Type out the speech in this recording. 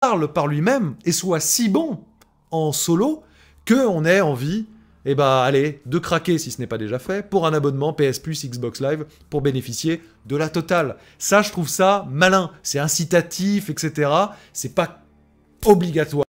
parle par lui-même et soit si bon en solo que on ait envie eh bah allez, de craquer si ce n'est pas déjà fait, pour un abonnement PS Plus Xbox Live pour bénéficier de la totale. Ça, je trouve ça malin, c'est incitatif, etc. C'est pas obligatoire.